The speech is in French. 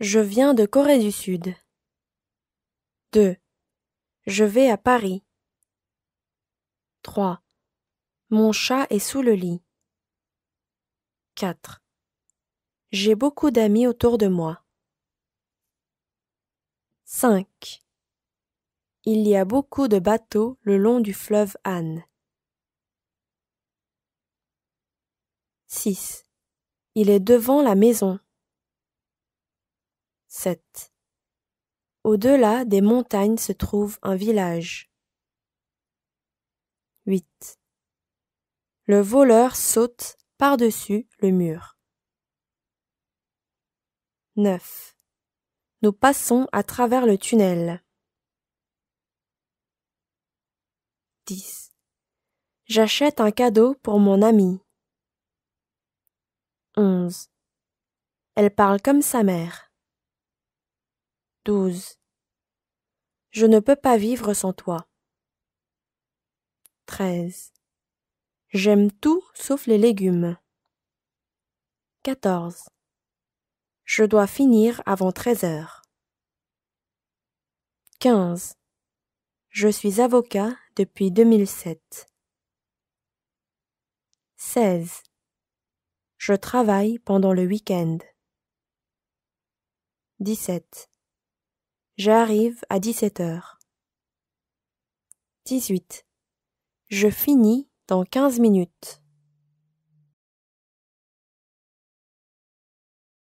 Je viens de Corée du Sud. 2. Je vais à Paris. 3. Mon chat est sous le lit. 4. J'ai beaucoup d'amis autour de moi. 5. Il y a beaucoup de bateaux le long du fleuve Anne. 6. Il est devant la maison. 7. Au-delà des montagnes se trouve un village. 8. Le voleur saute par-dessus le mur. 9. Nous passons à travers le tunnel. 10. J'achète un cadeau pour mon ami. 11. Elle parle comme sa mère. 12. Je ne peux pas vivre sans toi. 13. J'aime tout sauf les légumes. 14. Je dois finir avant 13 heures. 15. Je suis avocat depuis 2007. 16. Je travaille pendant le week-end. 17. J'arrive à 17 heures. 18. Je finis dans 15 minutes.